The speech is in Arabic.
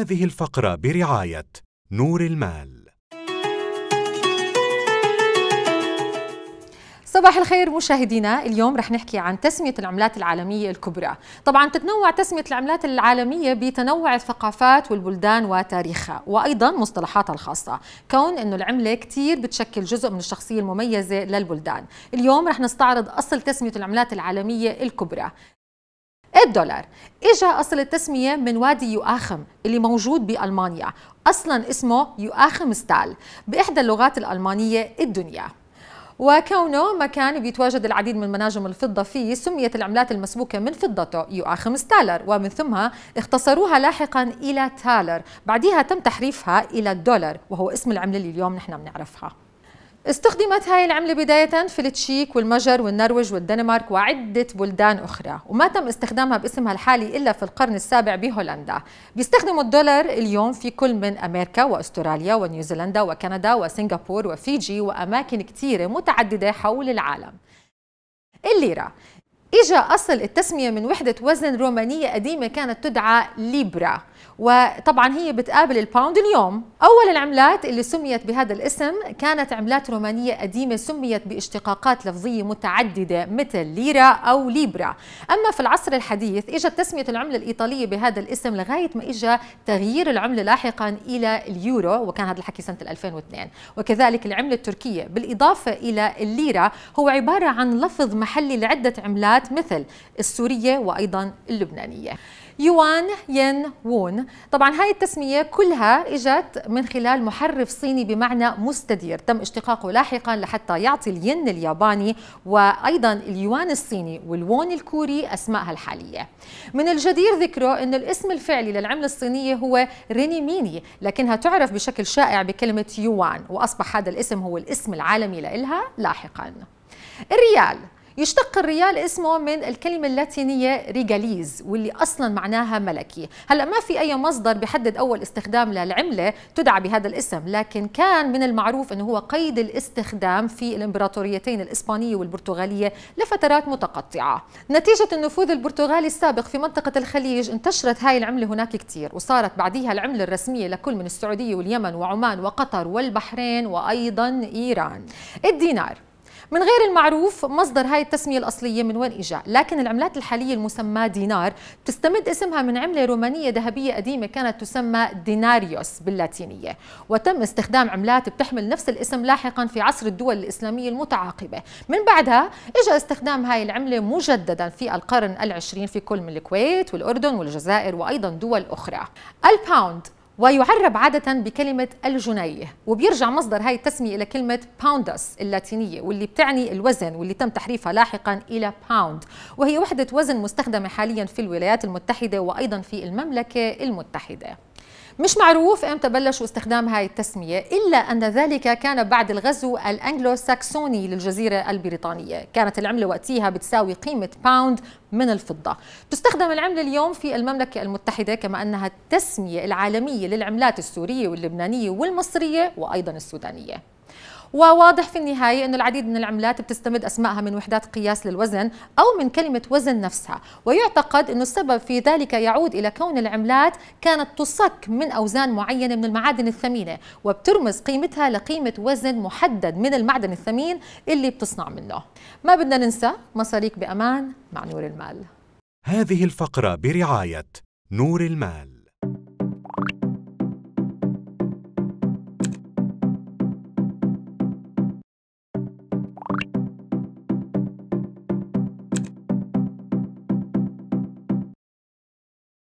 هذه الفقرة برعاية نور المال صباح الخير مشاهدينا اليوم رح نحكي عن تسمية العملات العالمية الكبرى طبعا تتنوع تسمية العملات العالمية بتنوع الثقافات والبلدان وتاريخها وأيضا مصطلحاتها الخاصة كون أنه العملة كتير بتشكل جزء من الشخصية المميزة للبلدان اليوم رح نستعرض أصل تسمية العملات العالمية الكبرى الدولار اجى اصل التسميه من وادي يؤاخم اللي موجود بالمانيا اصلا اسمه يؤاخم ستال باحدى اللغات الالمانيه الدنيا وكونه مكان بيتواجد العديد من مناجم الفضة فيه سميت العملات المسبوكة من فضته يؤاخم ستالر ومن ثم اختصروها لاحقا إلى تالر بعدها تم تحريفها إلى الدولار وهو اسم العملة اللي اليوم نحن بنعرفها استخدمت هاي العملة بداية في التشيك والمجر والنرويج والدنمارك وعدة بلدان أخرى وما تم استخدامها باسمها الحالي إلا في القرن السابع بهولندا بيستخدموا الدولار اليوم في كل من أمريكا وأستراليا ونيوزيلندا وكندا وسنغافور وفيجي وأماكن كثيرة متعددة حول العالم الليرة إجا أصل التسمية من وحدة وزن رومانية قديمة كانت تدعى ليبرا وطبعا هي بتقابل الباوند اليوم أول العملات اللي سميت بهذا الاسم كانت عملات رومانية قديمة سميت باشتقاقات لفظية متعددة مثل ليرا أو ليبرا أما في العصر الحديث إجت تسمية العملة الإيطالية بهذا الاسم لغاية ما إجا تغيير العملة لاحقا إلى اليورو وكان هذا الحكي سنة 2002 وكذلك العملة التركية بالإضافة إلى الليرا هو عبارة عن لفظ محلي لعدة عملات العملات مثل السورية وأيضا اللبنانية يوان ين وون طبعا هاي التسمية كلها إجت من خلال محرف صيني بمعنى مستدير تم اشتقاقه لاحقا لحتى يعطي الين الياباني وأيضا اليوان الصيني والوون الكوري أسمائها الحالية من الجدير ذكره أن الاسم الفعلي للعملة الصينية هو رينيميني لكنها تعرف بشكل شائع بكلمة يوان وأصبح هذا الاسم هو الاسم العالمي لإلها لاحقا الريال يشتق الريال اسمه من الكلمة اللاتينية ريجاليز واللي أصلا معناها ملكي هلأ ما في أي مصدر بيحدد أول استخدام للعملة تدعى بهذا الاسم لكن كان من المعروف أنه هو قيد الاستخدام في الإمبراطوريتين الإسبانية والبرتغالية لفترات متقطعة نتيجة النفوذ البرتغالي السابق في منطقة الخليج انتشرت هاي العملة هناك كتير وصارت بعديها العملة الرسمية لكل من السعودية واليمن وعمان وقطر والبحرين وأيضا إيران الدينار من غير المعروف مصدر هاي التسمية الأصلية من وين إجا لكن العملات الحالية المسماة دينار تستمد اسمها من عملة رومانية ذهبية قديمة كانت تسمى ديناريوس باللاتينية وتم استخدام عملات بتحمل نفس الاسم لاحقا في عصر الدول الإسلامية المتعاقبة من بعدها إجا استخدام هاي العملة مجددا في القرن العشرين في كل من الكويت والأردن والجزائر وأيضا دول أخرى الباوند ويعرب عادة بكلمة الجنيه وبيرجع مصدر هاي التسمية إلى كلمة باوندس اللاتينية واللي بتعني الوزن واللي تم تحريفها لاحقا إلى باوند وهي وحدة وزن مستخدمة حاليا في الولايات المتحدة وأيضا في المملكة المتحدة مش معروف امتى بلشوا استخدام هاي التسمية إلا أن ذلك كان بعد الغزو الأنجلو ساكسوني للجزيرة البريطانية كانت العملة وقتها بتساوي قيمة باوند من الفضة تستخدم العملة اليوم في المملكة المتحدة كما أنها التسمية العالمية للعملات السورية واللبنانية والمصرية وأيضا السودانية وواضح في النهاية أن العديد من العملات بتستمد أسمائها من وحدات قياس للوزن أو من كلمة وزن نفسها ويعتقد أن السبب في ذلك يعود إلى كون العملات كانت تصك من أوزان معينة من المعادن الثمينة وبترمز قيمتها لقيمة وزن محدد من المعدن الثمين اللي بتصنع منه ما بدنا ننسى مصاريك بأمان مع نور المال هذه الفقرة برعاية نور المال